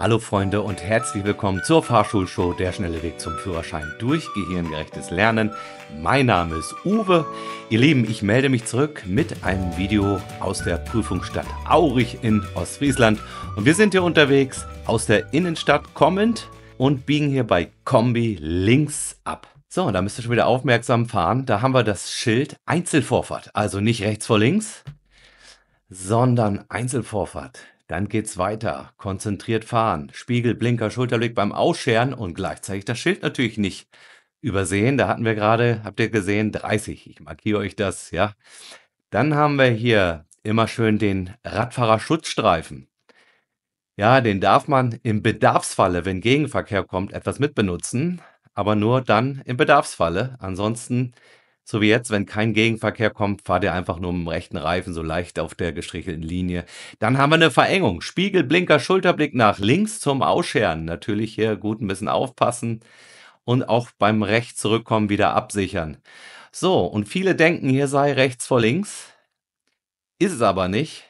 Hallo Freunde und herzlich willkommen zur Fahrschulshow Der schnelle Weg zum Führerschein durch gehirngerechtes Lernen. Mein Name ist Uwe. Ihr Lieben, ich melde mich zurück mit einem Video aus der Prüfungsstadt Aurich in Ostfriesland. Und wir sind hier unterwegs aus der Innenstadt kommend und biegen hier bei Kombi links ab. So, da müsst ihr schon wieder aufmerksam fahren. Da haben wir das Schild Einzelvorfahrt. Also nicht rechts vor links, sondern Einzelvorfahrt. Dann geht's weiter. Konzentriert fahren. Spiegel, Blinker, Schulterblick beim Ausscheren und gleichzeitig das Schild natürlich nicht übersehen. Da hatten wir gerade, habt ihr gesehen, 30. Ich markiere euch das, ja. Dann haben wir hier immer schön den Radfahrerschutzstreifen. Ja, den darf man im Bedarfsfalle, wenn Gegenverkehr kommt, etwas mitbenutzen, aber nur dann im Bedarfsfalle. Ansonsten so wie jetzt, wenn kein Gegenverkehr kommt, fahrt ihr einfach nur mit dem rechten Reifen so leicht auf der gestrichelten Linie. Dann haben wir eine Verengung. Spiegel, Blinker, Schulterblick nach links zum Ausscheren. Natürlich hier gut ein bisschen aufpassen und auch beim rechts zurückkommen wieder absichern. So, und viele denken, hier sei rechts vor links. Ist es aber nicht.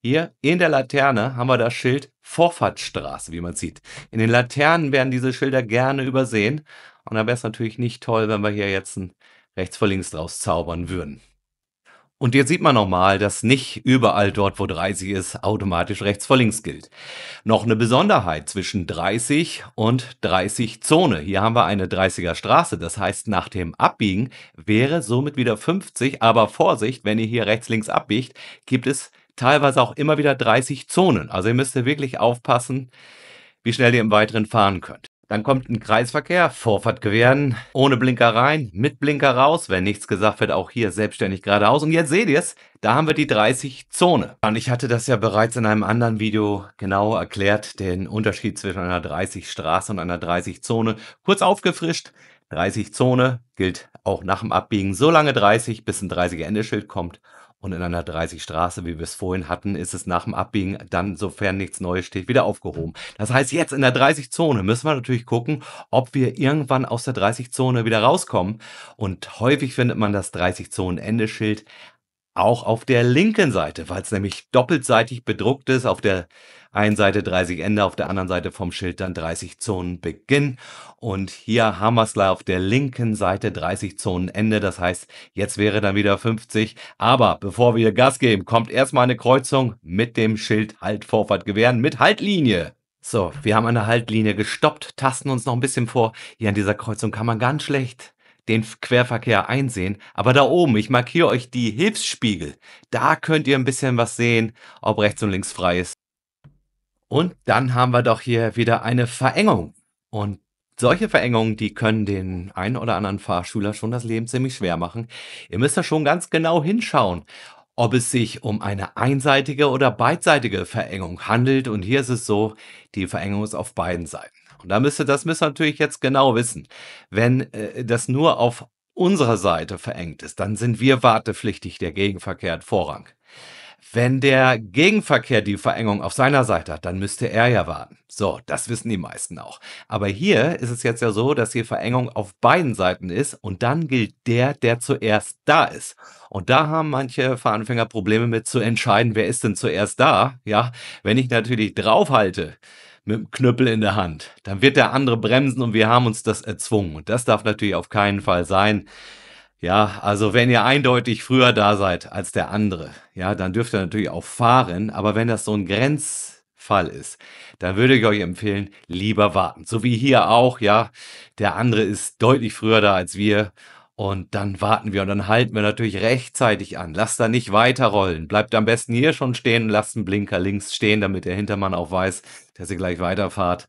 Hier in der Laterne haben wir das Schild Vorfahrtsstraße, wie man sieht. In den Laternen werden diese Schilder gerne übersehen. Und da wäre es natürlich nicht toll, wenn wir hier jetzt ein rechts vor links draus zaubern würden. Und jetzt sieht man nochmal, dass nicht überall dort, wo 30 ist, automatisch rechts vor links gilt. Noch eine Besonderheit zwischen 30 und 30 Zone. Hier haben wir eine 30er Straße. Das heißt, nach dem Abbiegen wäre somit wieder 50. Aber Vorsicht, wenn ihr hier rechts links abbiegt, gibt es teilweise auch immer wieder 30 Zonen. Also ihr müsst wirklich aufpassen, wie schnell ihr im Weiteren fahren könnt. Dann kommt ein Kreisverkehr, Vorfahrt gewähren, ohne Blinker rein, mit Blinker raus, wenn nichts gesagt wird, auch hier selbstständig geradeaus. Und jetzt seht ihr es, da haben wir die 30-Zone. Und ich hatte das ja bereits in einem anderen Video genau erklärt, den Unterschied zwischen einer 30-Straße und einer 30-Zone. Kurz aufgefrischt, 30-Zone gilt auch nach dem Abbiegen so lange 30, bis ein 30 endeschild kommt. Und in einer 30-Straße, wie wir es vorhin hatten, ist es nach dem Abbiegen dann, sofern nichts Neues steht, wieder aufgehoben. Das heißt, jetzt in der 30-Zone müssen wir natürlich gucken, ob wir irgendwann aus der 30-Zone wieder rauskommen. Und häufig findet man das 30-Zonen-Endeschild auch auf der linken Seite, weil es nämlich doppelseitig bedruckt ist. Auf der einen Seite 30 Ende, auf der anderen Seite vom Schild dann 30 Zonen Beginn. Und hier haben wir es gleich auf der linken Seite 30 Zonen Ende. Das heißt, jetzt wäre dann wieder 50. Aber bevor wir Gas geben, kommt erstmal eine Kreuzung mit dem Schild Halt Vorfahrt gewähren mit Haltlinie. So, wir haben an der Haltlinie gestoppt, tasten uns noch ein bisschen vor. Hier an dieser Kreuzung kann man ganz schlecht den Querverkehr einsehen. Aber da oben, ich markiere euch die Hilfsspiegel. Da könnt ihr ein bisschen was sehen, ob rechts und links frei ist. Und dann haben wir doch hier wieder eine Verengung. Und solche Verengungen, die können den einen oder anderen Fahrschüler schon das Leben ziemlich schwer machen. Ihr müsst da schon ganz genau hinschauen, ob es sich um eine einseitige oder beidseitige Verengung handelt. Und hier ist es so, die Verengung ist auf beiden Seiten. Und da müsste das müsst ihr natürlich jetzt genau wissen. Wenn äh, das nur auf unserer Seite verengt ist, dann sind wir wartepflichtig, der Gegenverkehr hat Vorrang. Wenn der Gegenverkehr die Verengung auf seiner Seite hat, dann müsste er ja warten. So, das wissen die meisten auch. Aber hier ist es jetzt ja so, dass die Verengung auf beiden Seiten ist und dann gilt der, der zuerst da ist. Und da haben manche Fahranfänger Probleme mit zu entscheiden, wer ist denn zuerst da. Ja, wenn ich natürlich draufhalte, mit dem Knüppel in der Hand. Dann wird der andere bremsen und wir haben uns das erzwungen. Und das darf natürlich auf keinen Fall sein. Ja, also wenn ihr eindeutig früher da seid als der andere, ja, dann dürft ihr natürlich auch fahren. Aber wenn das so ein Grenzfall ist, dann würde ich euch empfehlen, lieber warten. So wie hier auch, ja, der andere ist deutlich früher da als wir und dann warten wir und dann halten wir natürlich rechtzeitig an. Lasst da nicht weiterrollen. Bleibt am besten hier schon stehen, lasst einen Blinker links stehen, damit der Hintermann auch weiß, dass ihr gleich weiterfahrt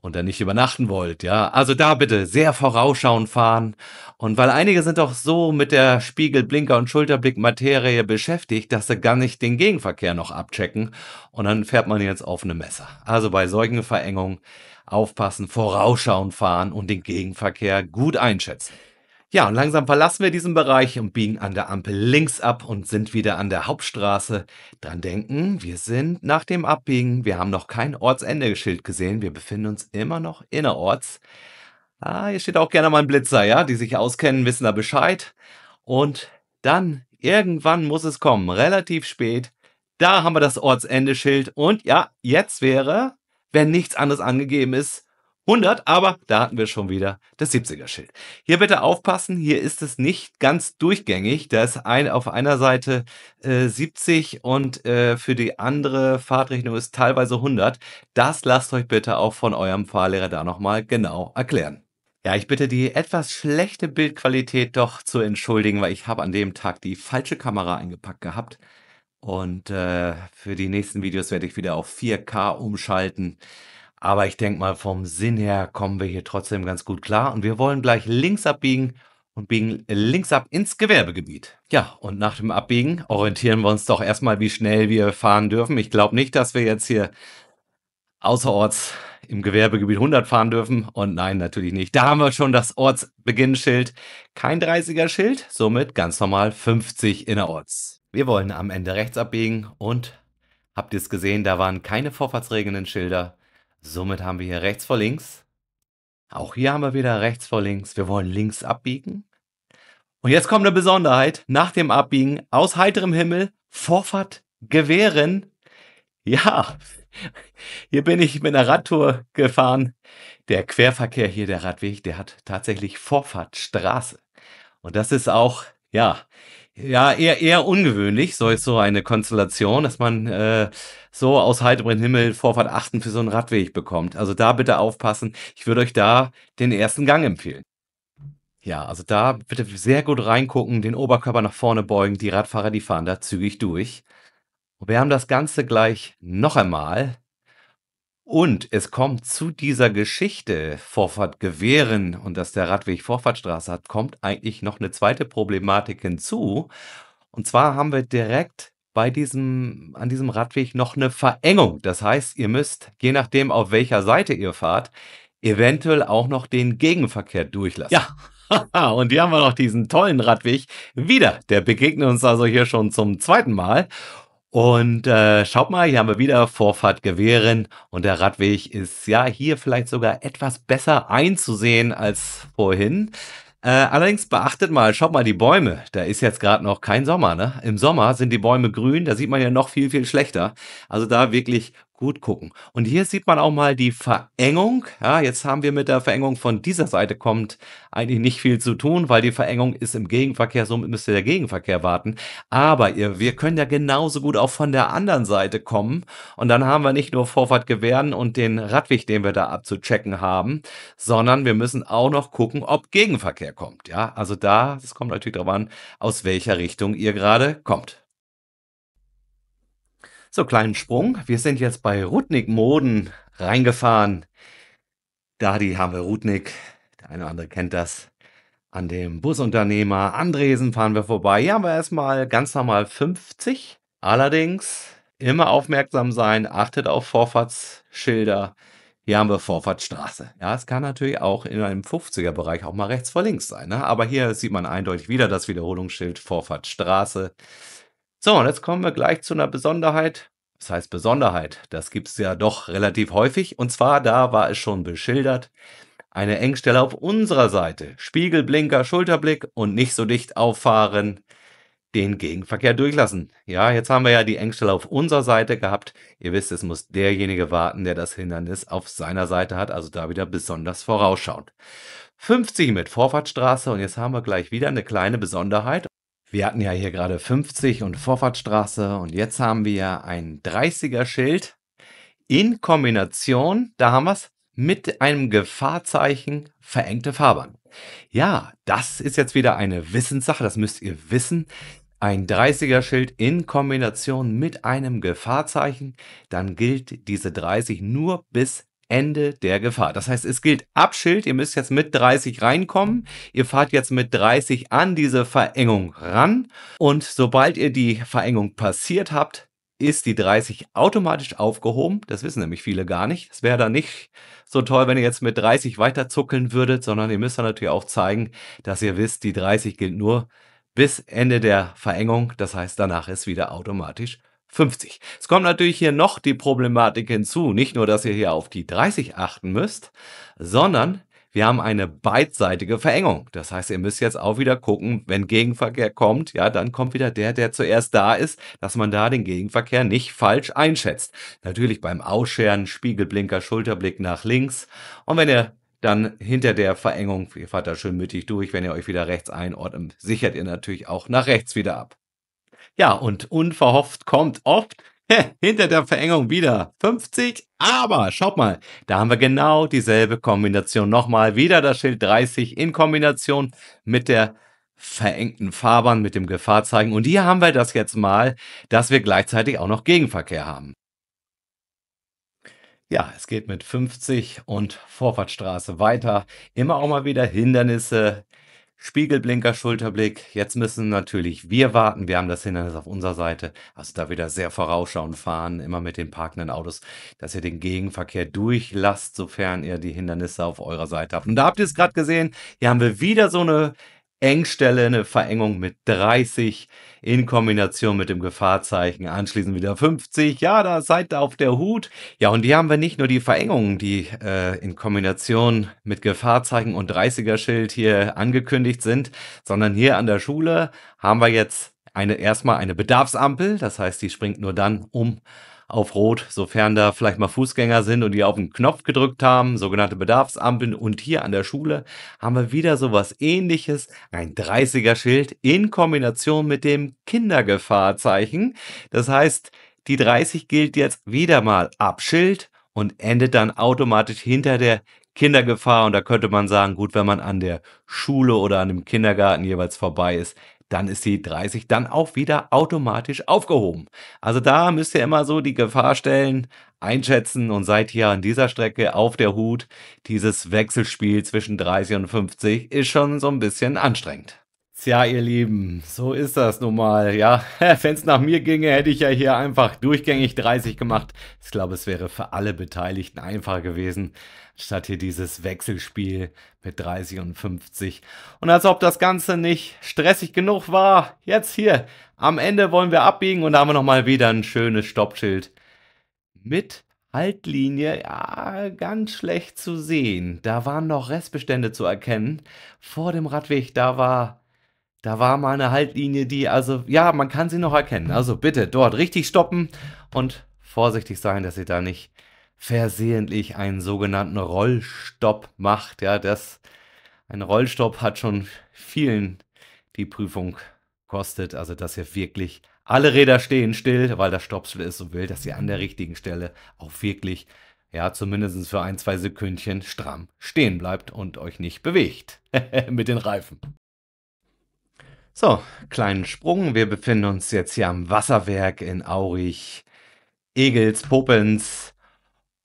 und dann nicht übernachten wollt. Ja, also da bitte sehr vorausschauend fahren. Und weil einige sind doch so mit der Spiegel-, Blinker- und Schulterblick-Materie beschäftigt, dass sie gar nicht den Gegenverkehr noch abchecken. Und dann fährt man jetzt auf offene Messer. Also bei solchen Verengungen aufpassen, vorausschauend fahren und den Gegenverkehr gut einschätzen. Ja, und langsam verlassen wir diesen Bereich und biegen an der Ampel links ab und sind wieder an der Hauptstraße. Dran denken, wir sind nach dem Abbiegen, wir haben noch kein Ortsende-Schild gesehen, wir befinden uns immer noch innerorts. Ah, hier steht auch gerne mal ein Blitzer, ja, die sich auskennen, wissen da Bescheid. Und dann, irgendwann muss es kommen, relativ spät. Da haben wir das Ortsende-Schild und ja, jetzt wäre, wenn nichts anderes angegeben ist, 100, aber da hatten wir schon wieder das 70er-Schild. Hier bitte aufpassen, hier ist es nicht ganz durchgängig. Da ist ein, auf einer Seite äh, 70 und äh, für die andere Fahrtrechnung ist teilweise 100. Das lasst euch bitte auch von eurem Fahrlehrer da nochmal genau erklären. Ja, ich bitte die etwas schlechte Bildqualität doch zu entschuldigen, weil ich habe an dem Tag die falsche Kamera eingepackt gehabt. Und äh, für die nächsten Videos werde ich wieder auf 4K umschalten. Aber ich denke mal, vom Sinn her kommen wir hier trotzdem ganz gut klar. Und wir wollen gleich links abbiegen und biegen links ab ins Gewerbegebiet. Ja, und nach dem Abbiegen orientieren wir uns doch erstmal, wie schnell wir fahren dürfen. Ich glaube nicht, dass wir jetzt hier außerorts im Gewerbegebiet 100 fahren dürfen. Und nein, natürlich nicht. Da haben wir schon das Ortsbeginnschild. Kein 30er-Schild, somit ganz normal 50 innerorts. Wir wollen am Ende rechts abbiegen und habt ihr es gesehen, da waren keine vorfahrtsregenden Schilder. Somit haben wir hier rechts vor links. Auch hier haben wir wieder rechts vor links. Wir wollen links abbiegen. Und jetzt kommt eine Besonderheit. Nach dem Abbiegen aus heiterem Himmel Vorfahrt gewähren. Ja, hier bin ich mit einer Radtour gefahren. Der Querverkehr hier, der Radweg, der hat tatsächlich Vorfahrtstraße. Und das ist auch, ja, ja, eher, eher ungewöhnlich, so ist so eine Konstellation, dass man äh, so aus heiterem Himmel Vorfahrt achten für so einen Radweg bekommt. Also da bitte aufpassen. Ich würde euch da den ersten Gang empfehlen. Ja, also da bitte sehr gut reingucken, den Oberkörper nach vorne beugen, die Radfahrer, die fahren da zügig durch. Und wir haben das Ganze gleich noch einmal und es kommt zu dieser Geschichte, Vorfahrt gewähren und dass der Radweg Vorfahrtstraße hat, kommt eigentlich noch eine zweite Problematik hinzu. Und zwar haben wir direkt bei diesem, an diesem Radweg noch eine Verengung. Das heißt, ihr müsst, je nachdem, auf welcher Seite ihr fahrt, eventuell auch noch den Gegenverkehr durchlassen. Ja. und hier haben wir noch diesen tollen Radweg. Wieder, der begegnet uns also hier schon zum zweiten Mal. Und äh, schaut mal, hier haben wir wieder Vorfahrt gewähren und der Radweg ist ja hier vielleicht sogar etwas besser einzusehen als vorhin. Äh, allerdings beachtet mal, schaut mal die Bäume. Da ist jetzt gerade noch kein Sommer. Ne? Im Sommer sind die Bäume grün, da sieht man ja noch viel, viel schlechter. Also da wirklich gut gucken. Und hier sieht man auch mal die Verengung. Ja, jetzt haben wir mit der Verengung von dieser Seite kommt eigentlich nicht viel zu tun, weil die Verengung ist im Gegenverkehr, somit müsste der Gegenverkehr warten. Aber ihr, wir können ja genauso gut auch von der anderen Seite kommen. Und dann haben wir nicht nur Vorfahrt gewähren und den Radweg, den wir da abzuchecken haben, sondern wir müssen auch noch gucken, ob Gegenverkehr kommt. Ja, also da, es kommt natürlich darauf an, aus welcher Richtung ihr gerade kommt. So, kleinen Sprung. Wir sind jetzt bei Rudnik Moden reingefahren. Da die haben wir Rudnik. Der eine oder andere kennt das. An dem Busunternehmer Andresen fahren wir vorbei. Hier haben wir erstmal ganz normal 50. Allerdings immer aufmerksam sein, achtet auf Vorfahrtsschilder. Hier haben wir Vorfahrtsstraße. Ja, es kann natürlich auch in einem 50er-Bereich auch mal rechts vor links sein. Ne? Aber hier sieht man eindeutig wieder das Wiederholungsschild Vorfahrtsstraße. So, und jetzt kommen wir gleich zu einer Besonderheit. Das heißt Besonderheit, das gibt es ja doch relativ häufig. Und zwar, da war es schon beschildert, eine Engstelle auf unserer Seite. Spiegel, Blinker, Schulterblick und nicht so dicht auffahren, den Gegenverkehr durchlassen. Ja, jetzt haben wir ja die Engstelle auf unserer Seite gehabt. Ihr wisst, es muss derjenige warten, der das Hindernis auf seiner Seite hat, also da wieder besonders vorausschauend. 50 mit Vorfahrtsstraße und jetzt haben wir gleich wieder eine kleine Besonderheit. Wir hatten ja hier gerade 50 und Vorfahrtstraße und jetzt haben wir ein 30er-Schild in Kombination, da haben wir es, mit einem Gefahrzeichen verengte Fahrbahn. Ja, das ist jetzt wieder eine Wissenssache, das müsst ihr wissen. Ein 30er-Schild in Kombination mit einem Gefahrzeichen, dann gilt diese 30 nur bis Ende der Gefahr. Das heißt, es gilt Abschild, ihr müsst jetzt mit 30 reinkommen, ihr fahrt jetzt mit 30 an diese Verengung ran und sobald ihr die Verengung passiert habt, ist die 30 automatisch aufgehoben. Das wissen nämlich viele gar nicht. Es wäre dann nicht so toll, wenn ihr jetzt mit 30 weiter zuckeln würdet, sondern ihr müsst dann natürlich auch zeigen, dass ihr wisst, die 30 gilt nur bis Ende der Verengung. Das heißt, danach ist wieder automatisch 50. Es kommt natürlich hier noch die Problematik hinzu. Nicht nur, dass ihr hier auf die 30 achten müsst, sondern wir haben eine beidseitige Verengung. Das heißt, ihr müsst jetzt auch wieder gucken, wenn Gegenverkehr kommt, ja, dann kommt wieder der, der zuerst da ist, dass man da den Gegenverkehr nicht falsch einschätzt. Natürlich beim Ausscheren, Spiegelblinker, Schulterblick nach links. Und wenn ihr dann hinter der Verengung, ihr fahrt da schön mittig durch, wenn ihr euch wieder rechts einordnet, sichert ihr natürlich auch nach rechts wieder ab. Ja, und unverhofft kommt oft hinter der Verengung wieder 50, aber schaut mal, da haben wir genau dieselbe Kombination. Nochmal wieder das Schild 30 in Kombination mit der verengten Fahrbahn, mit dem Gefahrzeichen. Und hier haben wir das jetzt mal, dass wir gleichzeitig auch noch Gegenverkehr haben. Ja, es geht mit 50 und Vorfahrtsstraße weiter. Immer auch mal wieder Hindernisse, Spiegelblinker, Schulterblick. Jetzt müssen natürlich wir warten. Wir haben das Hindernis auf unserer Seite. Also da wieder sehr vorausschauend fahren, immer mit den parkenden Autos, dass ihr den Gegenverkehr durchlasst, sofern ihr die Hindernisse auf eurer Seite habt. Und da habt ihr es gerade gesehen. Hier haben wir wieder so eine Engstelle, eine Verengung mit 30 in Kombination mit dem Gefahrzeichen, anschließend wieder 50. Ja, da seid ihr auf der Hut. Ja, und hier haben wir nicht nur die Verengungen, die äh, in Kombination mit Gefahrzeichen und 30er-Schild hier angekündigt sind, sondern hier an der Schule haben wir jetzt eine, erstmal eine Bedarfsampel, das heißt, die springt nur dann um auf Rot, sofern da vielleicht mal Fußgänger sind und die auf den Knopf gedrückt haben, sogenannte Bedarfsampeln. Und hier an der Schule haben wir wieder sowas ähnliches, ein 30er-Schild in Kombination mit dem Kindergefahrzeichen. Das heißt, die 30 gilt jetzt wieder mal ab Schild und endet dann automatisch hinter der Kindergefahr. Und da könnte man sagen, gut, wenn man an der Schule oder an dem Kindergarten jeweils vorbei ist, dann ist die 30 dann auch wieder automatisch aufgehoben. Also da müsst ihr immer so die Gefahrstellen einschätzen und seid hier an dieser Strecke auf der Hut. Dieses Wechselspiel zwischen 30 und 50 ist schon so ein bisschen anstrengend. Tja, ihr Lieben, so ist das nun mal. Ja, wenn es nach mir ginge, hätte ich ja hier einfach durchgängig 30 gemacht. Ich glaube, es wäre für alle Beteiligten einfacher gewesen statt hier dieses Wechselspiel mit 30 und 50. Und als ob das Ganze nicht stressig genug war, jetzt hier am Ende wollen wir abbiegen und da haben wir nochmal wieder ein schönes Stoppschild mit Haltlinie, ja, ganz schlecht zu sehen. Da waren noch Restbestände zu erkennen. Vor dem Radweg, da war, da war mal eine Haltlinie, die, also, ja, man kann sie noch erkennen. Also bitte dort richtig stoppen und vorsichtig sein, dass ihr da nicht versehentlich einen sogenannten Rollstopp macht. Ja, das, ein Rollstopp hat schon vielen die Prüfung kostet. Also, dass ihr wirklich alle Räder stehen still, weil das Stoppschild ist so will, dass ihr an der richtigen Stelle auch wirklich, ja, zumindest für ein, zwei Sekündchen stramm stehen bleibt und euch nicht bewegt mit den Reifen. So, kleinen Sprung. Wir befinden uns jetzt hier am Wasserwerk in Aurich, Egels, Popens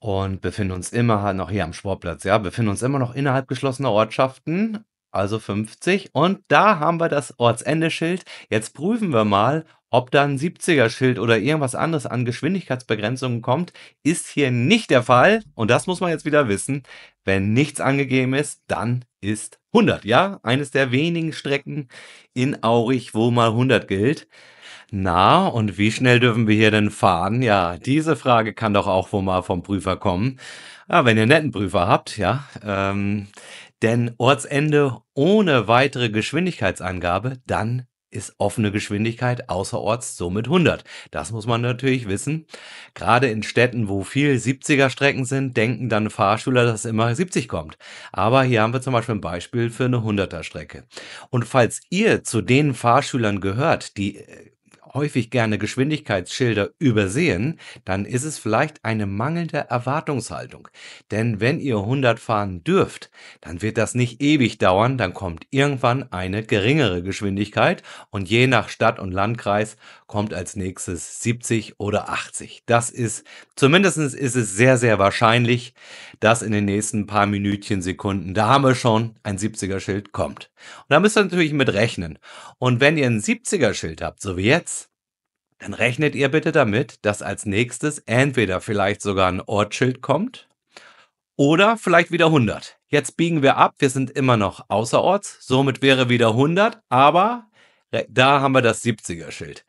und befinden uns immer halt noch hier am Sportplatz, ja, befinden uns immer noch innerhalb geschlossener Ortschaften, also 50. Und da haben wir das Ortsendeschild. Jetzt prüfen wir mal, ob da ein 70er-Schild oder irgendwas anderes an Geschwindigkeitsbegrenzungen kommt. Ist hier nicht der Fall. Und das muss man jetzt wieder wissen. Wenn nichts angegeben ist, dann ist 100, ja? Eines der wenigen Strecken in Aurich, wo mal 100 gilt. Na, und wie schnell dürfen wir hier denn fahren? Ja, diese Frage kann doch auch wohl mal vom Prüfer kommen. Ja, ah, wenn ihr einen netten Prüfer habt, ja. Ähm, denn Ortsende ohne weitere Geschwindigkeitsangabe, dann ist offene Geschwindigkeit außerorts somit 100. Das muss man natürlich wissen. Gerade in Städten, wo viel 70er Strecken sind, denken dann Fahrschüler, dass immer 70 kommt. Aber hier haben wir zum Beispiel ein Beispiel für eine 100er Strecke. Und falls ihr zu den Fahrschülern gehört, die äh, häufig gerne Geschwindigkeitsschilder übersehen, dann ist es vielleicht eine mangelnde Erwartungshaltung. Denn wenn ihr 100 fahren dürft, dann wird das nicht ewig dauern, dann kommt irgendwann eine geringere Geschwindigkeit und je nach Stadt und Landkreis kommt als nächstes 70 oder 80. Das ist, zumindest ist es sehr, sehr wahrscheinlich, dass in den nächsten paar Minütchen, Sekunden, da haben wir schon, ein 70er-Schild kommt. Und da müsst ihr natürlich mit rechnen. Und wenn ihr ein 70er-Schild habt, so wie jetzt, dann rechnet ihr bitte damit, dass als nächstes entweder vielleicht sogar ein Ortsschild kommt oder vielleicht wieder 100. Jetzt biegen wir ab, wir sind immer noch außerorts, somit wäre wieder 100, aber da haben wir das 70er-Schild.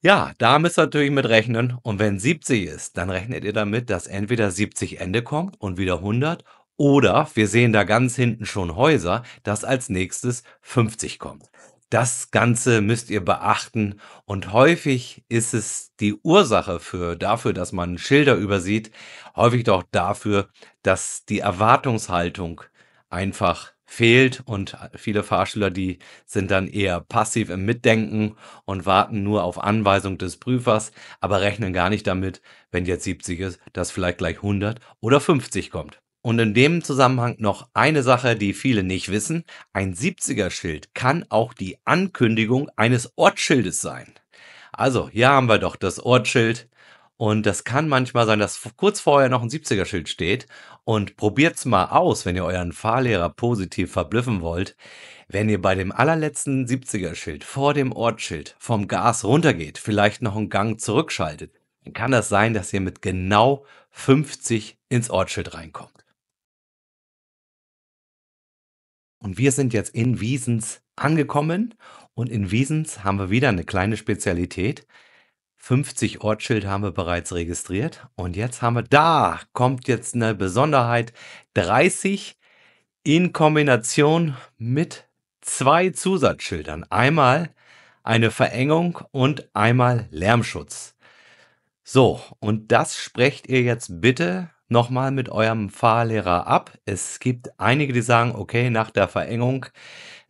Ja, da müsst ihr natürlich mit rechnen. Und wenn 70 ist, dann rechnet ihr damit, dass entweder 70 Ende kommt und wieder 100 oder wir sehen da ganz hinten schon Häuser, dass als nächstes 50 kommt. Das Ganze müsst ihr beachten und häufig ist es die Ursache für dafür, dass man Schilder übersieht, häufig doch dafür, dass die Erwartungshaltung einfach fehlt und viele Fahrschüler, die sind dann eher passiv im Mitdenken und warten nur auf Anweisung des Prüfers, aber rechnen gar nicht damit, wenn jetzt 70 ist, dass vielleicht gleich 100 oder 50 kommt. Und in dem Zusammenhang noch eine Sache, die viele nicht wissen. Ein 70er-Schild kann auch die Ankündigung eines Ortsschildes sein. Also, hier haben wir doch das Ortsschild. Und das kann manchmal sein, dass kurz vorher noch ein 70er-Schild steht. Und probiert's mal aus, wenn ihr euren Fahrlehrer positiv verblüffen wollt. Wenn ihr bei dem allerletzten 70er-Schild vor dem Ortsschild vom Gas runtergeht, vielleicht noch einen Gang zurückschaltet, dann kann das sein, dass ihr mit genau 50 ins Ortsschild reinkommt. Und wir sind jetzt in Wiesens angekommen und in Wiesens haben wir wieder eine kleine Spezialität. 50 Ortsschild haben wir bereits registriert und jetzt haben wir da kommt jetzt eine Besonderheit 30 in Kombination mit zwei Zusatzschildern. Einmal eine Verengung und einmal Lärmschutz. So, und das sprecht ihr jetzt bitte nochmal mit eurem Fahrlehrer ab. Es gibt einige, die sagen, okay, nach der Verengung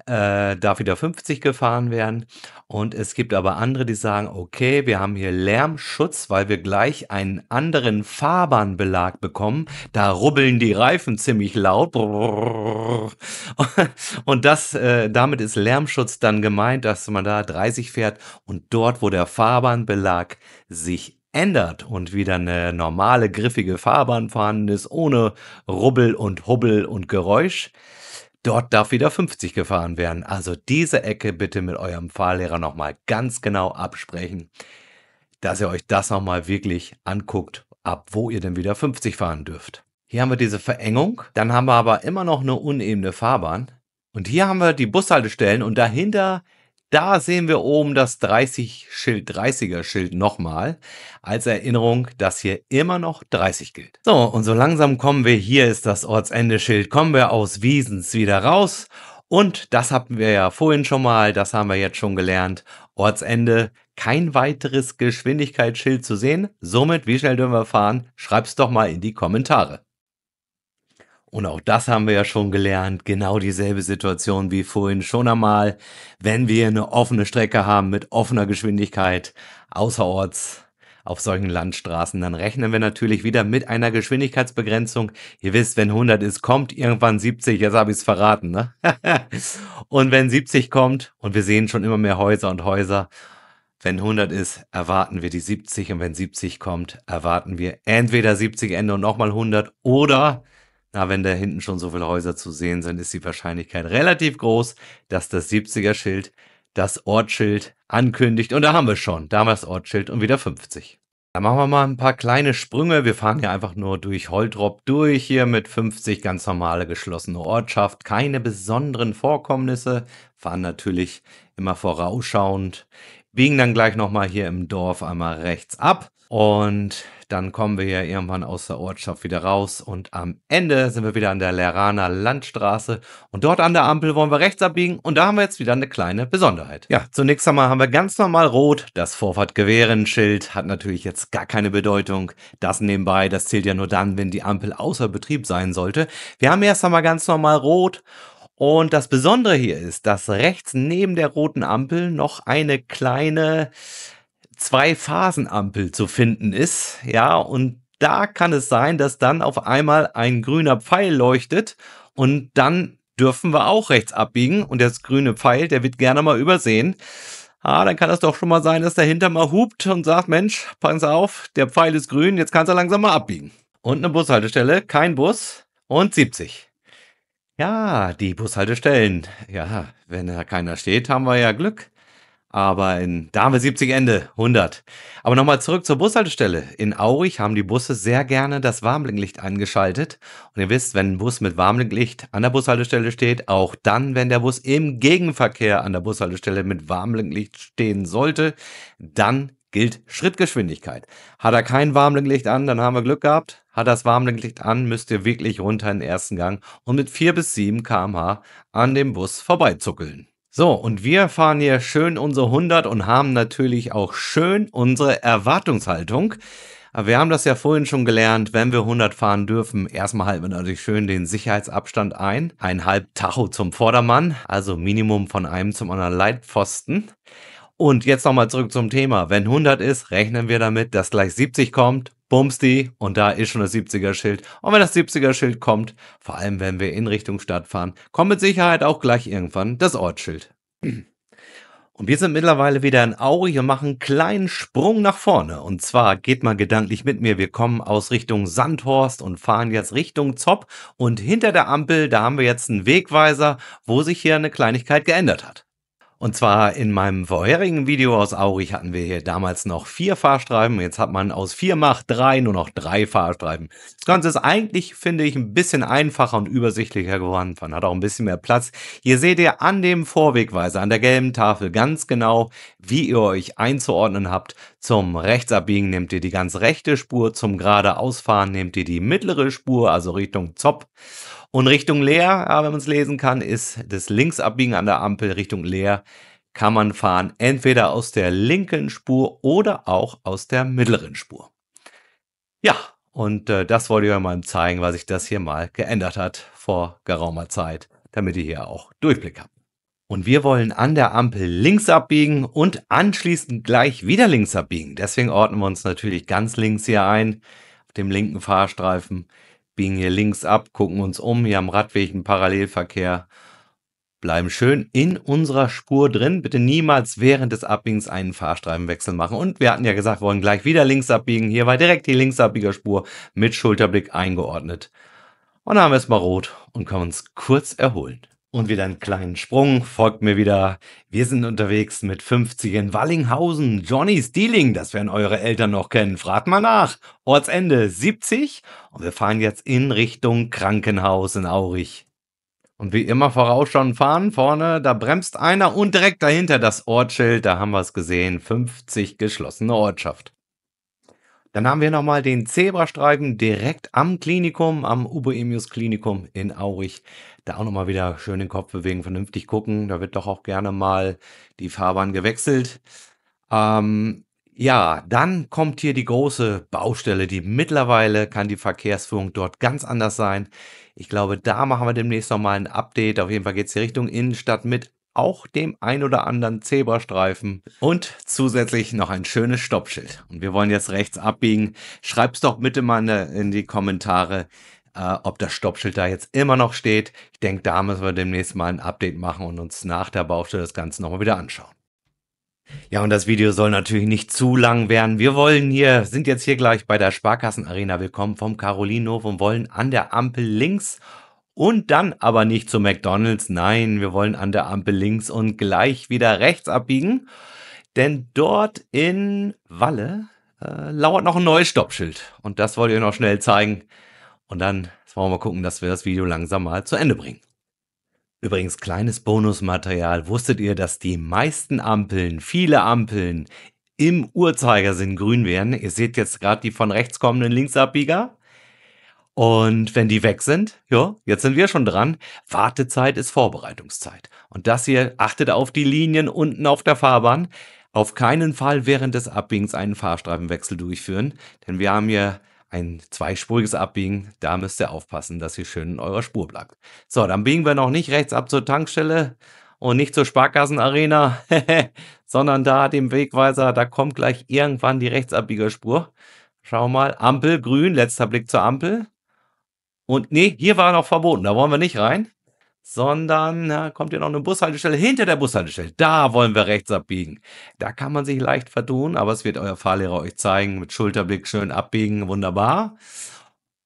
äh, darf wieder 50 gefahren werden. Und es gibt aber andere, die sagen, okay, wir haben hier Lärmschutz, weil wir gleich einen anderen Fahrbahnbelag bekommen. Da rubbeln die Reifen ziemlich laut. Und das, äh, damit ist Lärmschutz dann gemeint, dass man da 30 fährt und dort, wo der Fahrbahnbelag sich ändert und wieder eine normale, griffige Fahrbahn vorhanden ist, ohne Rubbel und Hubbel und Geräusch, dort darf wieder 50 gefahren werden. Also diese Ecke bitte mit eurem Fahrlehrer nochmal ganz genau absprechen, dass ihr euch das nochmal wirklich anguckt, ab wo ihr denn wieder 50 fahren dürft. Hier haben wir diese Verengung, dann haben wir aber immer noch eine unebene Fahrbahn. Und hier haben wir die Bushaltestellen und dahinter da sehen wir oben das 30-Schild, 30er-Schild nochmal als Erinnerung, dass hier immer noch 30 gilt. So, und so langsam kommen wir, hier ist das Ortsende-Schild, kommen wir aus Wiesens wieder raus. Und das hatten wir ja vorhin schon mal, das haben wir jetzt schon gelernt. Ortsende, kein weiteres Geschwindigkeitsschild zu sehen. Somit, wie schnell dürfen wir fahren? Schreib's doch mal in die Kommentare. Und auch das haben wir ja schon gelernt. Genau dieselbe Situation wie vorhin schon einmal. Wenn wir eine offene Strecke haben mit offener Geschwindigkeit außerorts auf solchen Landstraßen, dann rechnen wir natürlich wieder mit einer Geschwindigkeitsbegrenzung. Ihr wisst, wenn 100 ist, kommt irgendwann 70. Jetzt habe ich es verraten. Ne? und wenn 70 kommt und wir sehen schon immer mehr Häuser und Häuser, wenn 100 ist, erwarten wir die 70 und wenn 70 kommt, erwarten wir entweder 70 Ende und nochmal 100 oder na, wenn da hinten schon so viele Häuser zu sehen sind, ist die Wahrscheinlichkeit relativ groß, dass das 70er-Schild das Ortsschild ankündigt. Und da haben wir schon. Damals Ortsschild und wieder 50. Da machen wir mal ein paar kleine Sprünge. Wir fahren ja einfach nur durch Holtrop durch hier mit 50 ganz normale geschlossene Ortschaft. Keine besonderen Vorkommnisse. Fahren natürlich immer vorausschauend. Biegen dann gleich nochmal hier im Dorf einmal rechts ab. Und dann kommen wir ja irgendwann aus der Ortschaft wieder raus und am Ende sind wir wieder an der Leraner Landstraße und dort an der Ampel wollen wir rechts abbiegen und da haben wir jetzt wieder eine kleine Besonderheit. Ja, zunächst einmal haben wir ganz normal rot, das Vorfahrtgewehrenschild hat natürlich jetzt gar keine Bedeutung, das nebenbei, das zählt ja nur dann, wenn die Ampel außer Betrieb sein sollte. Wir haben erst einmal ganz normal rot und das Besondere hier ist, dass rechts neben der roten Ampel noch eine kleine Zwei-Phasen-Ampel zu finden ist. Ja, und da kann es sein, dass dann auf einmal ein grüner Pfeil leuchtet und dann dürfen wir auch rechts abbiegen und das grüne Pfeil, der wird gerne mal übersehen. Ah, dann kann es doch schon mal sein, dass dahinter mal hupt und sagt, Mensch, pass auf, der Pfeil ist grün, jetzt kannst du langsam mal abbiegen. Und eine Bushaltestelle, kein Bus und 70. Ja, die Bushaltestellen. Ja, wenn da keiner steht, haben wir ja Glück. Aber in, Dame 70 Ende, 100. Aber nochmal zurück zur Bushaltestelle. In Aurich haben die Busse sehr gerne das Warmblinklicht angeschaltet. Und ihr wisst, wenn ein Bus mit Warmblinklicht an der Bushaltestelle steht, auch dann, wenn der Bus im Gegenverkehr an der Bushaltestelle mit Warmblinklicht stehen sollte, dann gilt Schrittgeschwindigkeit. Hat er kein Warmblinklicht an, dann haben wir Glück gehabt. Hat das Warmblinklicht an, müsst ihr wirklich runter in den ersten Gang und mit 4 bis 7 kmh an dem Bus vorbeizuckeln. So, und wir fahren hier schön unsere 100 und haben natürlich auch schön unsere Erwartungshaltung. wir haben das ja vorhin schon gelernt, wenn wir 100 fahren dürfen, erstmal halten wir natürlich schön den Sicherheitsabstand ein. Ein halb Tacho zum Vordermann, also Minimum von einem zum anderen Leitpfosten. Und jetzt nochmal zurück zum Thema. Wenn 100 ist, rechnen wir damit, dass gleich 70 kommt Bumsti und da ist schon das 70er-Schild. Und wenn das 70er-Schild kommt, vor allem wenn wir in Richtung Stadt fahren, kommt mit Sicherheit auch gleich irgendwann das Ortsschild. Und wir sind mittlerweile wieder in Aurich und machen einen kleinen Sprung nach vorne. Und zwar geht mal gedanklich mit mir. Wir kommen aus Richtung Sandhorst und fahren jetzt Richtung Zopp. Und hinter der Ampel, da haben wir jetzt einen Wegweiser, wo sich hier eine Kleinigkeit geändert hat. Und zwar in meinem vorherigen Video aus Aurich hatten wir hier damals noch vier Fahrstreifen. Jetzt hat man aus vier macht drei nur noch drei Fahrstreifen. Das Ganze ist eigentlich, finde ich, ein bisschen einfacher und übersichtlicher geworden. Man hat auch ein bisschen mehr Platz. Hier seht ihr an dem Vorwegweiser, an der gelben Tafel ganz genau, wie ihr euch einzuordnen habt, zum Rechtsabbiegen nehmt ihr die ganz rechte Spur, zum geradeausfahren nehmt ihr die mittlere Spur, also Richtung Zopp. Und Richtung leer, ja, äh, wenn man es lesen kann, ist das Linksabbiegen an der Ampel Richtung leer, kann man fahren entweder aus der linken Spur oder auch aus der mittleren Spur. Ja, und äh, das wollte ich euch mal zeigen, was sich das hier mal geändert hat vor geraumer Zeit, damit ihr hier auch Durchblick habt. Und wir wollen an der Ampel links abbiegen und anschließend gleich wieder links abbiegen. Deswegen ordnen wir uns natürlich ganz links hier ein, auf dem linken Fahrstreifen, biegen hier links ab, gucken uns um, hier am Radweg im Parallelverkehr, bleiben schön in unserer Spur drin. Bitte niemals während des Abbiegens einen Fahrstreifenwechsel machen. Und wir hatten ja gesagt, wir wollen gleich wieder links abbiegen. Hier war direkt die Linksabbiegerspur mit Schulterblick eingeordnet. Und dann haben wir es mal rot und können uns kurz erholen. Und wieder einen kleinen Sprung, folgt mir wieder. Wir sind unterwegs mit 50 in Wallinghausen. Johnny Steeling, das werden eure Eltern noch kennen. Fragt mal nach. Ortsende 70 und wir fahren jetzt in Richtung Krankenhaus in Aurich. Und wie immer vorausschauen fahren, vorne, da bremst einer und direkt dahinter das Ortsschild, da haben wir es gesehen, 50 geschlossene Ortschaft. Dann haben wir nochmal den Zebrastreifen direkt am Klinikum, am Uboemius Klinikum in Aurich da auch nochmal wieder schön den Kopf bewegen, vernünftig gucken. Da wird doch auch gerne mal die Fahrbahn gewechselt. Ähm, ja, dann kommt hier die große Baustelle, die mittlerweile kann die Verkehrsführung dort ganz anders sein. Ich glaube, da machen wir demnächst nochmal ein Update. Auf jeden Fall geht es hier Richtung Innenstadt mit auch dem ein oder anderen Zebrastreifen und zusätzlich noch ein schönes Stoppschild. Und wir wollen jetzt rechts abbiegen. Schreib's doch bitte mal in die Kommentare, äh, ob das Stoppschild da jetzt immer noch steht. Ich denke, da müssen wir demnächst mal ein Update machen und uns nach der Baustelle das Ganze nochmal wieder anschauen. Ja, und das Video soll natürlich nicht zu lang werden. Wir wollen hier, sind jetzt hier gleich bei der Sparkassenarena. Wir kommen vom Carolinhof und wollen an der Ampel links und dann aber nicht zu McDonalds. Nein, wir wollen an der Ampel links und gleich wieder rechts abbiegen. Denn dort in Walle äh, lauert noch ein neues Stoppschild. Und das wollte ich noch schnell zeigen. Und dann wollen wir mal gucken, dass wir das Video langsam mal zu Ende bringen. Übrigens, kleines Bonusmaterial. Wusstet ihr, dass die meisten Ampeln, viele Ampeln im Uhrzeigersinn grün werden? Ihr seht jetzt gerade die von rechts kommenden Linksabbieger. Und wenn die weg sind, ja, jetzt sind wir schon dran. Wartezeit ist Vorbereitungszeit. Und das hier, achtet auf die Linien unten auf der Fahrbahn. Auf keinen Fall während des Abbiegens einen Fahrstreifenwechsel durchführen, denn wir haben hier ein zweispuriges Abbiegen, da müsst ihr aufpassen, dass ihr schön in eurer Spur bleibt. So, dann biegen wir noch nicht rechts ab zur Tankstelle und nicht zur Sparkassenarena, sondern da dem Wegweiser, da kommt gleich irgendwann die Rechtsabbiegerspur. Schau mal, Ampel grün, letzter Blick zur Ampel. Und nee, hier war noch verboten, da wollen wir nicht rein sondern na, kommt ja noch eine Bushaltestelle hinter der Bushaltestelle. Da wollen wir rechts abbiegen. Da kann man sich leicht vertun, aber es wird euer Fahrlehrer euch zeigen, mit Schulterblick schön abbiegen, wunderbar.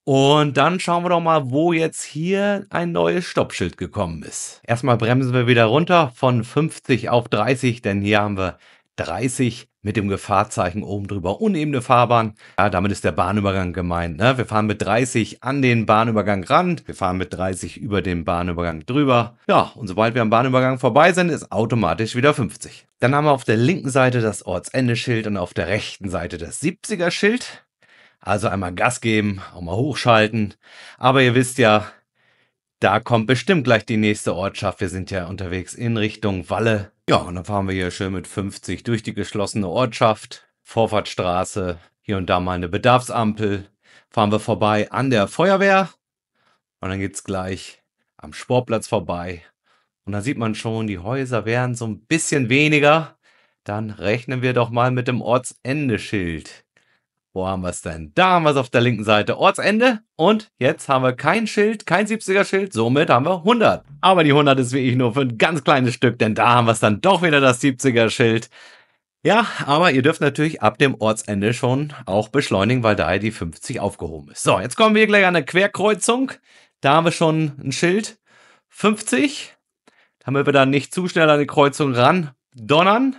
Und dann schauen wir doch mal, wo jetzt hier ein neues Stoppschild gekommen ist. Erstmal bremsen wir wieder runter von 50 auf 30, denn hier haben wir 30 mit dem Gefahrzeichen oben drüber. Unebene Fahrbahn, ja, damit ist der Bahnübergang gemeint. Ne? Wir fahren mit 30 an den Bahnübergang ran, wir fahren mit 30 über den Bahnübergang drüber. Ja, und sobald wir am Bahnübergang vorbei sind, ist automatisch wieder 50. Dann haben wir auf der linken Seite das Ortsendeschild und auf der rechten Seite das 70er-Schild. Also einmal Gas geben, auch mal hochschalten. Aber ihr wisst ja, da kommt bestimmt gleich die nächste Ortschaft. Wir sind ja unterwegs in Richtung Walle. Ja, und dann fahren wir hier schön mit 50 durch die geschlossene Ortschaft, Vorfahrtstraße, hier und da mal eine Bedarfsampel. Fahren wir vorbei an der Feuerwehr und dann geht's gleich am Sportplatz vorbei. Und da sieht man schon, die Häuser werden so ein bisschen weniger. Dann rechnen wir doch mal mit dem Ortsendeschild. schild wo haben wir es denn? Da haben wir es auf der linken Seite. Ortsende. Und jetzt haben wir kein Schild, kein 70er-Schild. Somit haben wir 100. Aber die 100 ist wirklich nur für ein ganz kleines Stück, denn da haben wir es dann doch wieder das 70er-Schild. Ja, aber ihr dürft natürlich ab dem Ortsende schon auch beschleunigen, weil da die 50 aufgehoben ist. So, jetzt kommen wir gleich an eine Querkreuzung. Da haben wir schon ein Schild. 50. Damit wir dann nicht zu schnell an die Kreuzung ran donnern.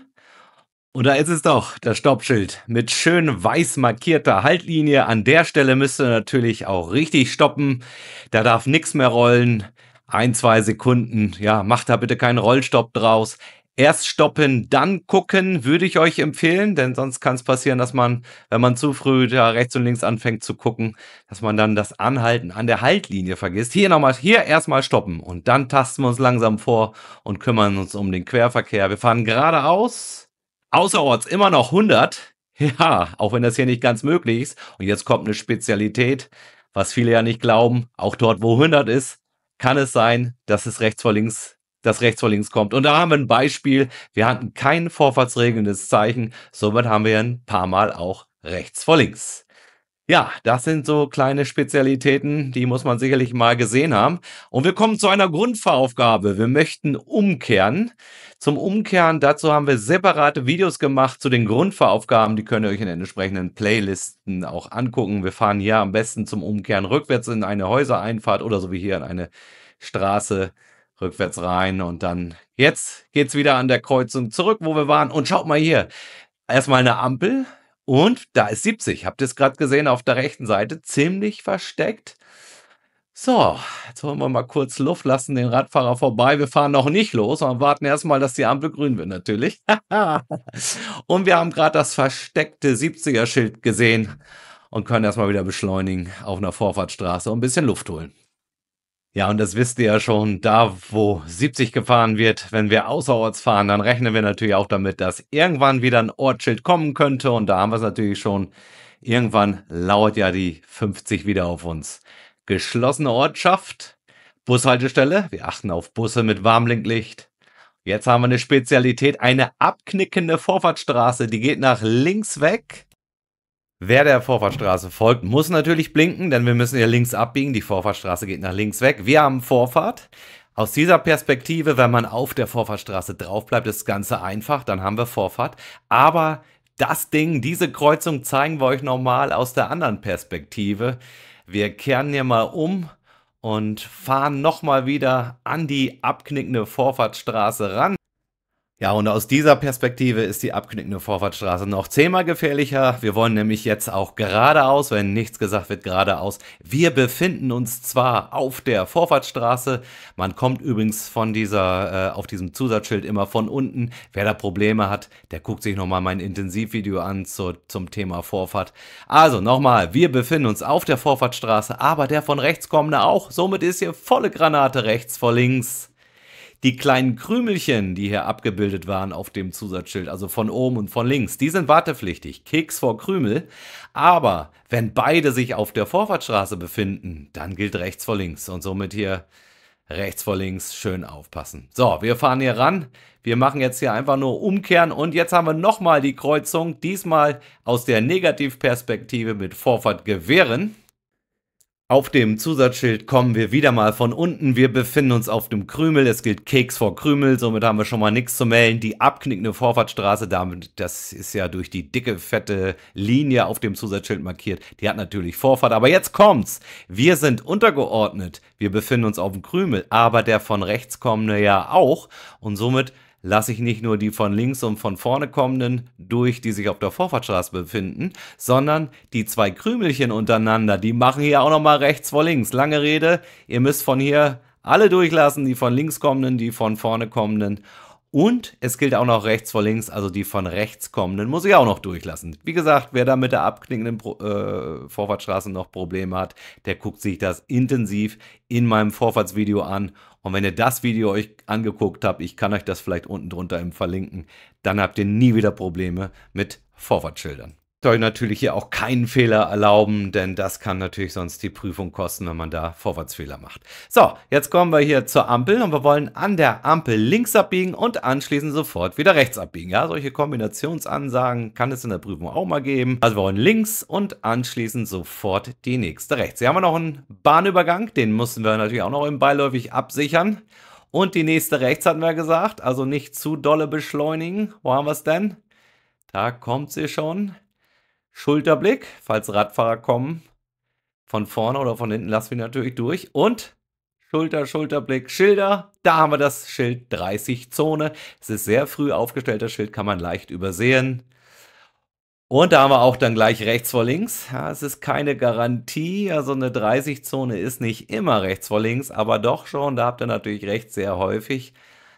Und da ist es doch, das Stoppschild mit schön weiß markierter Haltlinie. An der Stelle müsst ihr natürlich auch richtig stoppen. Da darf nichts mehr rollen. Ein, zwei Sekunden. Ja, macht da bitte keinen Rollstopp draus. Erst stoppen, dann gucken, würde ich euch empfehlen, denn sonst kann es passieren, dass man, wenn man zu früh da rechts und links anfängt zu gucken, dass man dann das Anhalten an der Haltlinie vergisst. Hier nochmal, hier erstmal stoppen und dann tasten wir uns langsam vor und kümmern uns um den Querverkehr. Wir fahren geradeaus Außerorts immer noch 100. Ja, auch wenn das hier nicht ganz möglich ist. Und jetzt kommt eine Spezialität, was viele ja nicht glauben. Auch dort, wo 100 ist, kann es sein, dass es rechts vor links dass rechts vor links kommt. Und da haben wir ein Beispiel. Wir hatten kein vorfahrtsregelndes Zeichen. Somit haben wir ein paar Mal auch rechts vor links. Ja, das sind so kleine Spezialitäten, die muss man sicherlich mal gesehen haben. Und wir kommen zu einer Grundveraufgabe. Wir möchten umkehren. Zum Umkehren, dazu haben wir separate Videos gemacht zu den Grundveraufgaben. Die könnt ihr euch in den entsprechenden Playlisten auch angucken. Wir fahren hier am besten zum Umkehren rückwärts in eine Häusereinfahrt oder so wie hier in eine Straße rückwärts rein. Und dann jetzt geht's wieder an der Kreuzung zurück, wo wir waren. Und schaut mal hier. Erstmal eine Ampel, und da ist 70. Habt ihr es gerade gesehen auf der rechten Seite? Ziemlich versteckt. So, jetzt wollen wir mal kurz Luft lassen, den Radfahrer vorbei. Wir fahren noch nicht los, und warten erstmal, dass die Ampel grün wird, natürlich. und wir haben gerade das versteckte 70er-Schild gesehen und können erstmal wieder beschleunigen auf einer Vorfahrtsstraße und ein bisschen Luft holen. Ja, und das wisst ihr ja schon, da wo 70 gefahren wird, wenn wir außerorts fahren, dann rechnen wir natürlich auch damit, dass irgendwann wieder ein Ortsschild kommen könnte. Und da haben wir es natürlich schon. Irgendwann lauert ja die 50 wieder auf uns. Geschlossene Ortschaft, Bushaltestelle, wir achten auf Busse mit Warmlinklicht. Jetzt haben wir eine Spezialität, eine abknickende Vorfahrtsstraße, die geht nach links weg Wer der Vorfahrtstraße folgt, muss natürlich blinken, denn wir müssen ja links abbiegen. Die Vorfahrtstraße geht nach links weg. Wir haben Vorfahrt. Aus dieser Perspektive, wenn man auf der Vorfahrtstraße drauf bleibt, ist das Ganze einfach, dann haben wir Vorfahrt. Aber das Ding, diese Kreuzung zeigen wir euch nochmal aus der anderen Perspektive. Wir kehren hier mal um und fahren nochmal wieder an die abknickende Vorfahrtstraße ran. Ja, und aus dieser Perspektive ist die abknickende Vorfahrtsstraße noch zehnmal gefährlicher. Wir wollen nämlich jetzt auch geradeaus, wenn nichts gesagt wird, geradeaus. Wir befinden uns zwar auf der Vorfahrtsstraße, man kommt übrigens von dieser, äh, auf diesem Zusatzschild immer von unten. Wer da Probleme hat, der guckt sich nochmal mein Intensivvideo an zu, zum Thema Vorfahrt. Also nochmal, wir befinden uns auf der Vorfahrtsstraße, aber der von rechts kommende auch. Somit ist hier volle Granate rechts vor links. Die kleinen Krümelchen, die hier abgebildet waren auf dem Zusatzschild, also von oben und von links, die sind wartepflichtig. Keks vor Krümel. Aber wenn beide sich auf der Vorfahrtsstraße befinden, dann gilt rechts vor links. Und somit hier rechts vor links schön aufpassen. So, wir fahren hier ran. Wir machen jetzt hier einfach nur umkehren und jetzt haben wir nochmal die Kreuzung, diesmal aus der Negativperspektive mit Vorfahrt gewähren. Auf dem Zusatzschild kommen wir wieder mal von unten. Wir befinden uns auf dem Krümel. Es gilt Keks vor Krümel. Somit haben wir schon mal nichts zu melden. Die abknickende Vorfahrtsstraße, damit, das ist ja durch die dicke, fette Linie auf dem Zusatzschild markiert. Die hat natürlich Vorfahrt. Aber jetzt kommt's. Wir sind untergeordnet. Wir befinden uns auf dem Krümel. Aber der von rechts kommende ja auch. Und somit lasse ich nicht nur die von links und von vorne kommenden durch, die sich auf der Vorfahrtsstraße befinden, sondern die zwei Krümelchen untereinander, die machen hier auch nochmal rechts vor links. Lange Rede, ihr müsst von hier alle durchlassen, die von links kommenden, die von vorne kommenden. Und es gilt auch noch rechts vor links, also die von rechts kommenden muss ich auch noch durchlassen. Wie gesagt, wer da mit der abknickenden Pro äh, Vorfahrtsstraße noch Probleme hat, der guckt sich das intensiv in meinem Vorfahrtsvideo an und wenn ihr das Video euch angeguckt habt, ich kann euch das vielleicht unten drunter im verlinken, dann habt ihr nie wieder Probleme mit Vorwärtsschildern euch natürlich hier auch keinen Fehler erlauben, denn das kann natürlich sonst die Prüfung kosten, wenn man da Vorwärtsfehler macht. So, jetzt kommen wir hier zur Ampel und wir wollen an der Ampel links abbiegen und anschließend sofort wieder rechts abbiegen. Ja, solche Kombinationsansagen kann es in der Prüfung auch mal geben. Also wir wollen links und anschließend sofort die nächste rechts. Hier haben wir noch einen Bahnübergang, den mussten wir natürlich auch noch im Beiläufig absichern. Und die nächste rechts hatten wir gesagt, also nicht zu dolle beschleunigen. Wo haben wir es denn? Da kommt sie schon. Schulterblick, falls Radfahrer kommen. Von vorne oder von hinten lassen wir natürlich durch. Und Schulter, Schulterblick, Schilder. Da haben wir das Schild 30 Zone. Es ist sehr früh aufgestellt, das Schild, kann man leicht übersehen. Und da haben wir auch dann gleich rechts vor links. Ja, es ist keine Garantie, also eine 30-Zone ist nicht immer rechts vor links, aber doch schon, da habt ihr natürlich rechts sehr häufig.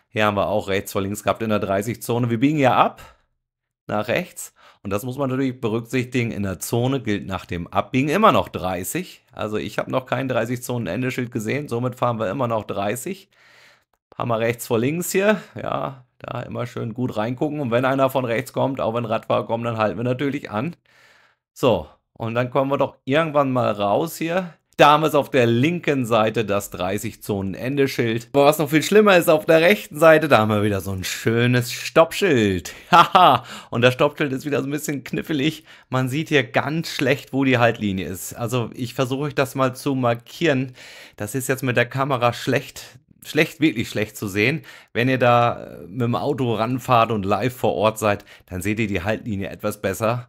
Hier haben wir auch rechts vor links gehabt in der 30-Zone. Wir biegen ja ab nach rechts und das muss man natürlich berücksichtigen. In der Zone gilt nach dem Abbiegen immer noch 30. Also ich habe noch kein 30-Zonen-Endeschild gesehen. Somit fahren wir immer noch 30. Hammer rechts vor links hier. Ja, da immer schön gut reingucken. Und wenn einer von rechts kommt, auch wenn Radfahrer kommen, dann halten wir natürlich an. So, und dann kommen wir doch irgendwann mal raus hier. Damals auf der linken Seite das 30 zonen endeschild schild Aber was noch viel schlimmer ist, auf der rechten Seite, da haben wir wieder so ein schönes Stoppschild. Haha, und das Stoppschild ist wieder so ein bisschen knifflig. Man sieht hier ganz schlecht, wo die Haltlinie ist. Also ich versuche euch das mal zu markieren. Das ist jetzt mit der Kamera schlecht schlecht, wirklich schlecht zu sehen. Wenn ihr da äh, mit dem Auto ranfahrt und live vor Ort seid, dann seht ihr die Haltlinie etwas besser.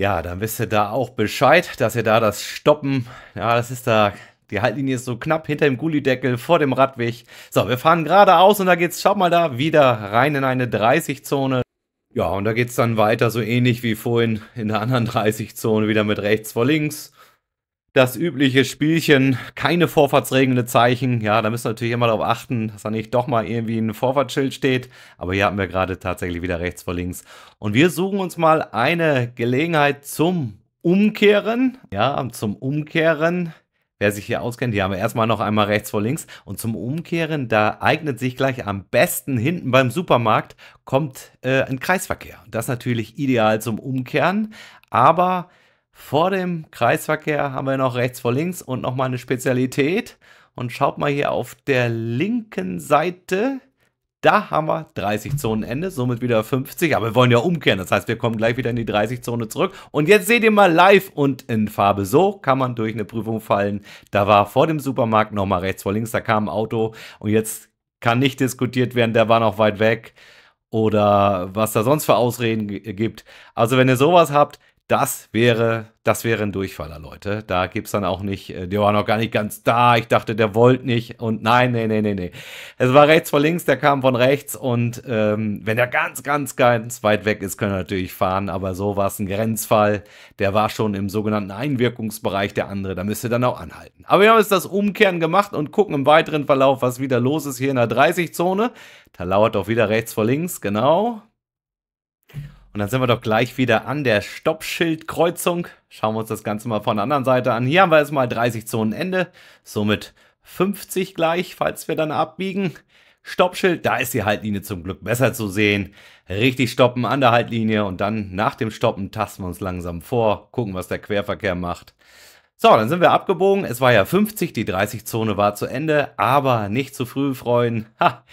Ja, dann wisst ihr da auch Bescheid, dass ihr da das Stoppen, ja, das ist da, die Haltlinie ist so knapp hinter dem Gullideckel vor dem Radweg. So, wir fahren geradeaus und da geht's, schaut mal da, wieder rein in eine 30-Zone. Ja, und da geht's dann weiter, so ähnlich wie vorhin in der anderen 30-Zone, wieder mit rechts vor links das übliche Spielchen, keine vorfahrtsregelnde Zeichen. Ja, da müssen wir natürlich immer darauf achten, dass da nicht doch mal irgendwie ein Vorfahrtsschild steht. Aber hier hatten wir gerade tatsächlich wieder rechts vor links. Und wir suchen uns mal eine Gelegenheit zum Umkehren. Ja, zum Umkehren. Wer sich hier auskennt, hier haben wir erstmal noch einmal rechts vor links. Und zum Umkehren, da eignet sich gleich am besten hinten beim Supermarkt, kommt äh, ein Kreisverkehr. Das ist natürlich ideal zum Umkehren. Aber vor dem Kreisverkehr haben wir noch rechts vor links und nochmal eine Spezialität. Und schaut mal hier auf der linken Seite. Da haben wir 30 Zonenende, somit wieder 50. Aber wir wollen ja umkehren. Das heißt, wir kommen gleich wieder in die 30-Zone zurück. Und jetzt seht ihr mal live und in Farbe. So kann man durch eine Prüfung fallen. Da war vor dem Supermarkt nochmal rechts vor links, da kam ein Auto. Und jetzt kann nicht diskutiert werden, der war noch weit weg. Oder was da sonst für Ausreden gibt. Also wenn ihr sowas habt, das wäre, das wäre ein Durchfaller, Leute. Da gibt es dann auch nicht, äh, der war noch gar nicht ganz da. Ich dachte, der wollte nicht. Und nein, nee, nee, nee, nee. Es war rechts vor links, der kam von rechts. Und ähm, wenn der ganz, ganz, ganz weit weg ist, können wir natürlich fahren. Aber so war es ein Grenzfall. Der war schon im sogenannten Einwirkungsbereich der andere. Da müsste dann auch anhalten. Aber wir haben jetzt das Umkehren gemacht und gucken im weiteren Verlauf, was wieder los ist hier in der 30-Zone. Da lauert doch wieder rechts vor links, genau. Und dann sind wir doch gleich wieder an der Stoppschildkreuzung. Schauen wir uns das Ganze mal von der anderen Seite an. Hier haben wir erstmal 30 Zonen Ende, somit 50 gleich, falls wir dann abbiegen. Stoppschild, da ist die Haltlinie zum Glück besser zu sehen. Richtig stoppen an der Haltlinie und dann nach dem Stoppen tasten wir uns langsam vor, gucken, was der Querverkehr macht. So, dann sind wir abgebogen. Es war ja 50, die 30-Zone war zu Ende, aber nicht zu früh freuen. Ha!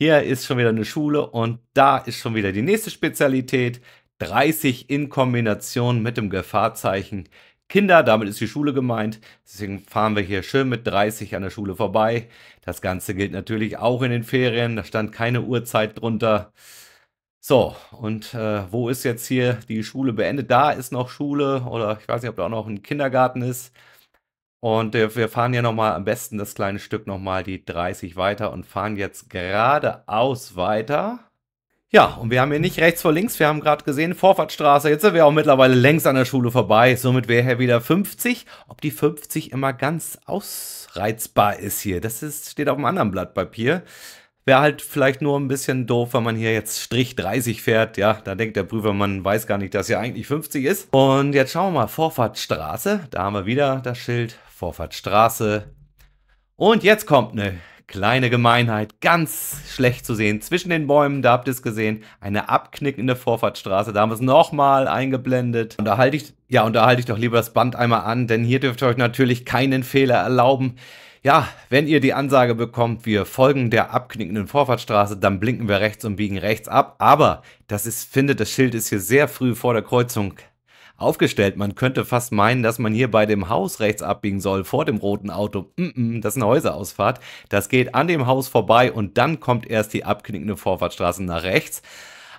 Hier ist schon wieder eine Schule und da ist schon wieder die nächste Spezialität. 30 in Kombination mit dem Gefahrzeichen Kinder, damit ist die Schule gemeint. Deswegen fahren wir hier schön mit 30 an der Schule vorbei. Das Ganze gilt natürlich auch in den Ferien. Da stand keine Uhrzeit drunter. So, und äh, wo ist jetzt hier die Schule beendet? Da ist noch Schule oder ich weiß nicht, ob da auch noch ein Kindergarten ist. Und äh, wir fahren ja nochmal am besten das kleine Stück nochmal die 30 weiter und fahren jetzt geradeaus weiter. Ja, und wir haben hier nicht rechts vor links, wir haben gerade gesehen, Vorfahrtstraße, jetzt sind wir auch mittlerweile längst an der Schule vorbei, somit wäre hier wieder 50. Ob die 50 immer ganz ausreizbar ist hier, das ist, steht auf einem anderen Blatt Papier. Wäre halt vielleicht nur ein bisschen doof, wenn man hier jetzt Strich 30 fährt. Ja, da denkt der Prüfer, man weiß gar nicht, dass hier eigentlich 50 ist. Und jetzt schauen wir mal, Vorfahrtstraße. Da haben wir wieder das Schild, Vorfahrtstraße. Und jetzt kommt eine kleine Gemeinheit, ganz schlecht zu sehen. Zwischen den Bäumen, da habt ihr es gesehen, eine abknickende Vorfahrtsstraße. Da haben wir es nochmal eingeblendet. Und da halte ich, ja, und da halte ich doch lieber das Band einmal an, denn hier dürft ihr euch natürlich keinen Fehler erlauben. Ja, wenn ihr die Ansage bekommt, wir folgen der abknickenden Vorfahrtsstraße, dann blinken wir rechts und biegen rechts ab. Aber das ist, findet, das Schild ist hier sehr früh vor der Kreuzung aufgestellt. Man könnte fast meinen, dass man hier bei dem Haus rechts abbiegen soll, vor dem roten Auto. Mm -mm, das ist eine Häuserausfahrt. Das geht an dem Haus vorbei und dann kommt erst die abknickende Vorfahrtsstraße nach rechts.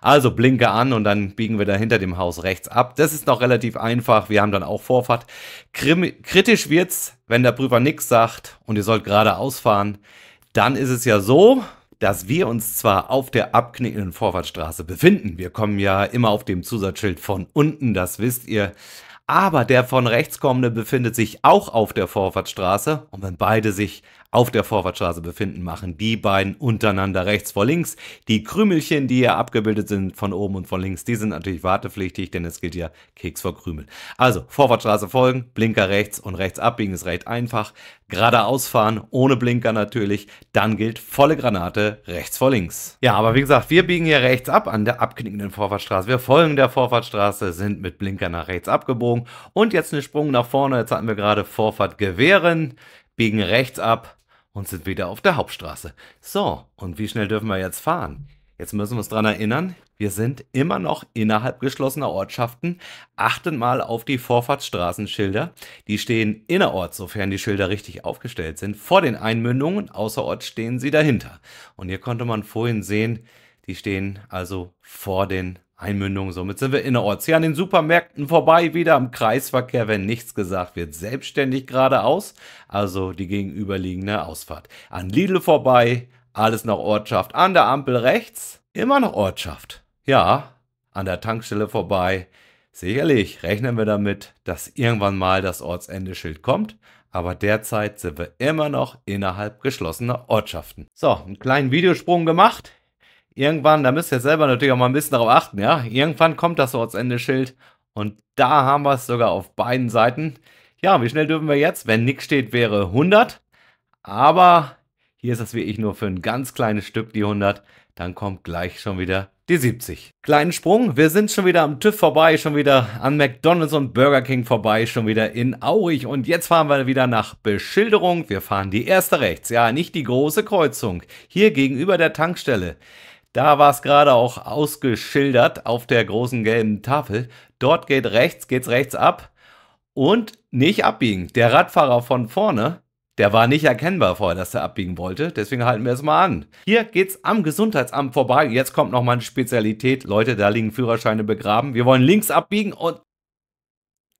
Also blinke an und dann biegen wir da hinter dem Haus rechts ab. Das ist noch relativ einfach. Wir haben dann auch Vorfahrt. Krim kritisch wird's, wenn der Prüfer nichts sagt und ihr sollt geradeaus fahren. Dann ist es ja so, dass wir uns zwar auf der abknickenden Vorfahrtsstraße befinden. Wir kommen ja immer auf dem Zusatzschild von unten, das wisst ihr. Aber der von rechts kommende befindet sich auch auf der Vorfahrtsstraße und wenn beide sich auf der Vorfahrtsstraße befinden, machen die beiden untereinander rechts vor links. Die Krümelchen, die hier abgebildet sind von oben und von links, die sind natürlich wartepflichtig, denn es gilt ja Keks vor Krümel. Also Vorfahrtsstraße folgen, Blinker rechts und rechts abbiegen ist recht einfach. Geradeaus fahren, ohne Blinker natürlich, dann gilt volle Granate rechts vor links. Ja, aber wie gesagt, wir biegen hier rechts ab an der abknickenden Vorfahrtsstraße. Wir folgen der Vorfahrtsstraße, sind mit Blinker nach rechts abgebogen und jetzt einen Sprung nach vorne. Jetzt hatten wir gerade Vorfahrt gewähren, biegen rechts ab, und sind wieder auf der Hauptstraße. So, und wie schnell dürfen wir jetzt fahren? Jetzt müssen wir uns daran erinnern, wir sind immer noch innerhalb geschlossener Ortschaften. Achten mal auf die Vorfahrtsstraßenschilder. Die stehen innerorts, sofern die Schilder richtig aufgestellt sind, vor den Einmündungen. Außerorts stehen sie dahinter. Und hier konnte man vorhin sehen, die stehen also vor den Einmündung. Somit sind wir innerorts. Hier an den Supermärkten vorbei, wieder am Kreisverkehr, wenn nichts gesagt wird. Selbstständig geradeaus, also die gegenüberliegende Ausfahrt. An Lidl vorbei, alles noch Ortschaft. An der Ampel rechts, immer noch Ortschaft. Ja, an der Tankstelle vorbei. Sicherlich rechnen wir damit, dass irgendwann mal das Ortsendeschild kommt aber derzeit sind wir immer noch innerhalb geschlossener Ortschaften. So, einen kleinen Videosprung gemacht irgendwann, da müsst ihr selber natürlich auch mal ein bisschen darauf achten, ja, irgendwann kommt das Ortsende-Schild und da haben wir es sogar auf beiden Seiten. Ja, wie schnell dürfen wir jetzt? Wenn nichts steht, wäre 100, aber hier ist das wirklich nur für ein ganz kleines Stück die 100, dann kommt gleich schon wieder die 70. Kleinen Sprung, wir sind schon wieder am TÜV vorbei, schon wieder an McDonalds und Burger King vorbei, schon wieder in Aurich und jetzt fahren wir wieder nach Beschilderung. Wir fahren die erste rechts, ja, nicht die große Kreuzung, hier gegenüber der Tankstelle. Da war es gerade auch ausgeschildert auf der großen gelben Tafel. Dort geht rechts, geht's rechts ab und nicht abbiegen. Der Radfahrer von vorne, der war nicht erkennbar vorher, dass er abbiegen wollte. Deswegen halten wir es mal an. Hier geht's am Gesundheitsamt vorbei. Jetzt kommt nochmal eine Spezialität. Leute, da liegen Führerscheine begraben. Wir wollen links abbiegen und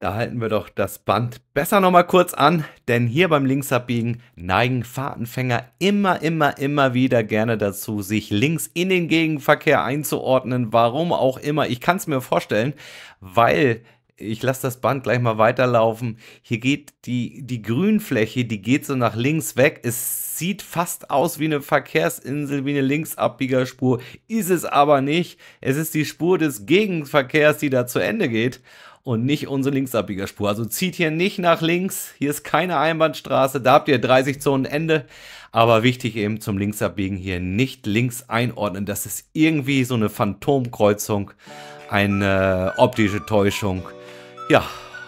da halten wir doch das Band besser nochmal kurz an, denn hier beim Linksabbiegen neigen Fahrtenfänger immer, immer, immer wieder gerne dazu, sich links in den Gegenverkehr einzuordnen. Warum auch immer. Ich kann es mir vorstellen, weil ich lasse das Band gleich mal weiterlaufen. Hier geht die, die Grünfläche, die geht so nach links weg. Es sieht fast aus wie eine Verkehrsinsel, wie eine Linksabbiegerspur. Ist es aber nicht. Es ist die Spur des Gegenverkehrs, die da zu Ende geht und nicht unsere Linksabbiegerspur. Also zieht hier nicht nach links. Hier ist keine Einbahnstraße. Da habt ihr 30 Zonen Ende. Aber wichtig eben zum Linksabbiegen hier nicht links einordnen. Das ist irgendwie so eine Phantomkreuzung, eine äh, optische Täuschung. Ja,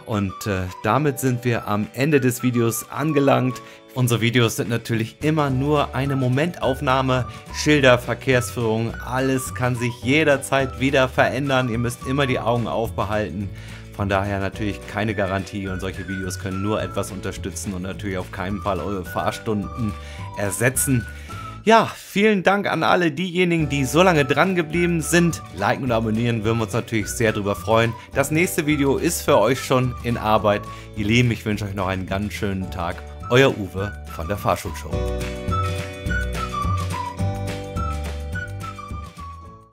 und äh, damit sind wir am Ende des Videos angelangt. Unsere Videos sind natürlich immer nur eine Momentaufnahme. Schilder, Verkehrsführung, alles kann sich jederzeit wieder verändern. Ihr müsst immer die Augen aufbehalten. Von daher natürlich keine Garantie und solche Videos können nur etwas unterstützen und natürlich auf keinen Fall eure Fahrstunden ersetzen. Ja, vielen Dank an alle diejenigen, die so lange dran geblieben sind. Liken und abonnieren würden wir uns natürlich sehr drüber freuen. Das nächste Video ist für euch schon in Arbeit. Ihr Lieben, ich wünsche euch noch einen ganz schönen Tag. Euer Uwe von der Show.